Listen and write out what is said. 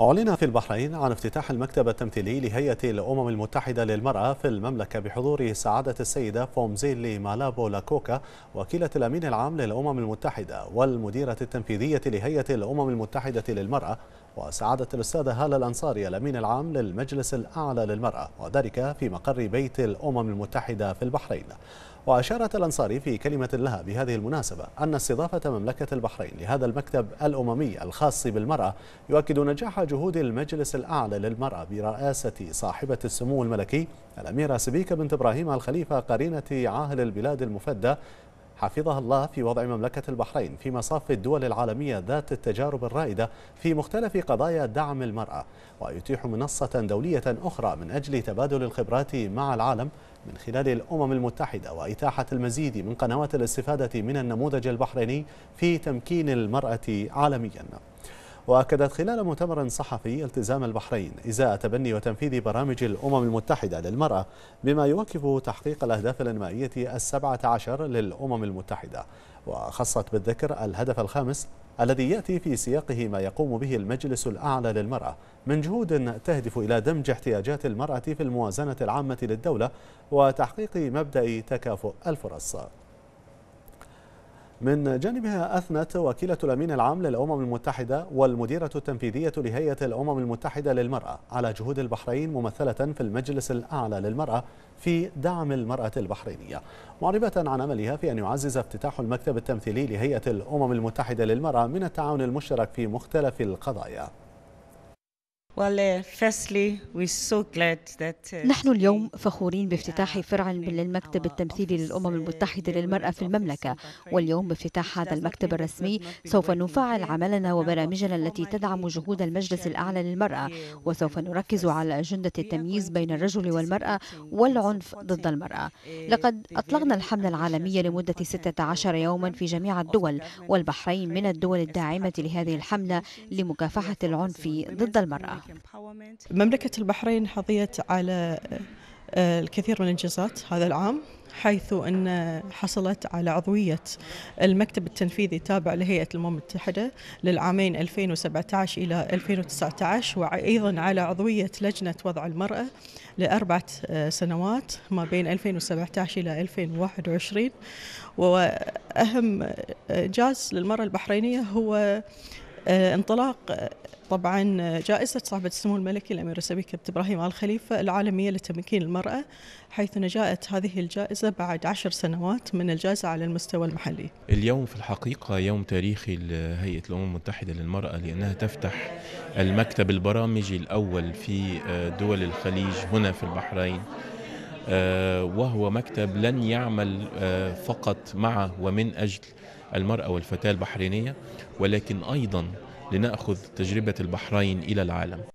أعلن في البحرين عن افتتاح المكتب التمثيلي لهيئة الأمم المتحدة للمرأة في المملكة بحضور سعادة السيدة فومزيلي مالابو لاكوكا وكيلة الأمين العام للأمم المتحدة والمديرة التنفيذية لهيئة الأمم المتحدة للمرأة وسعادة الأستاذة هالة الأنصاري الأمين العام للمجلس الأعلى للمرأة وذلك في مقر بيت الأمم المتحدة في البحرين وأشارت الأنصاري في كلمة لها بهذه المناسبة أن استضافة مملكة البحرين لهذا المكتب الأممي الخاص بالمرأة يؤكد نجاح جهود المجلس الأعلى للمرأة برئاسة صاحبة السمو الملكي الأميرة سبيكة بنت إبراهيم الخليفة قرينة عاهل البلاد المفدى حفظها الله في وضع مملكة البحرين في مصاف الدول العالمية ذات التجارب الرائدة في مختلف قضايا دعم المرأة ويتيح منصة دولية أخرى من أجل تبادل الخبرات مع العالم من خلال الأمم المتحدة وإتاحة المزيد من قنوات الاستفادة من النموذج البحريني في تمكين المرأة عالمياً وأكدت خلال مؤتمر صحفي التزام البحرين إزاء تبني وتنفيذ برامج الأمم المتحدة للمرأة بما يوكف تحقيق الأهداف الإنمائية السبعة عشر للأمم المتحدة وخصت بالذكر الهدف الخامس الذي يأتي في سياقه ما يقوم به المجلس الأعلى للمرأة من جهود تهدف إلى دمج احتياجات المرأة في الموازنة العامة للدولة وتحقيق مبدأ تكافؤ الفرص من جانبها أثنت وكيلة الأمين العام للأمم المتحدة والمديرة التنفيذية لهيئة الأمم المتحدة للمرأة على جهود البحرين ممثلة في المجلس الأعلى للمرأة في دعم المرأة البحرينية معربة عن عملها في أن يعزز افتتاح المكتب التمثيلي لهيئة الأمم المتحدة للمرأة من التعاون المشترك في مختلف القضايا Uh, uh, نحن اليوم فخورين بافتتاح uh, فرع من المكتب التمثيلي للأمم المتحدة للمرأة في المملكة واليوم بافتتاح هذا المكتب الرسمي سوف نفعل عملنا وبرامجنا التي تدعم جهود المجلس الأعلى للمرأة وسوف نركز على أجندة التمييز بين الرجل والمرأة والعنف ضد المرأة لقد أطلقنا الحملة العالمية لمدة 16 يوما في جميع الدول والبحرين من الدول الداعمة لهذه الحملة لمكافحة العنف ضد المرأة مملكة البحرين حظيت على آه، الكثير من الانجازات هذا العام حيث أن حصلت على عضوية المكتب التنفيذي التابع لهيئة الأمم المتحدة للعامين 2017 إلى 2019 وأيضا على عضوية لجنة وضع المرأة لأربعة آه، سنوات ما بين 2017 إلى 2021 وأهم آه، إنجاز للمرأة البحرينية هو آه، انطلاق آه، طبعا آه، جائزة صاحبة السمو الملكي الأميرة سبيكة بنت إبراهيم آل خليفة العالمية لتمكين المرأة حيث جاءت هذه الجائزة بعد عشر سنوات من الجائزة على المستوى المحلي اليوم في الحقيقة يوم تاريخي لهيئة الأمم المتحدة للمرأة لأنها تفتح المكتب البرامجي الأول في دول الخليج هنا في البحرين آه، وهو مكتب لن يعمل آه، فقط مع ومن أجل المرأة والفتاة البحرينية ولكن أيضا لنأخذ تجربة البحرين إلى العالم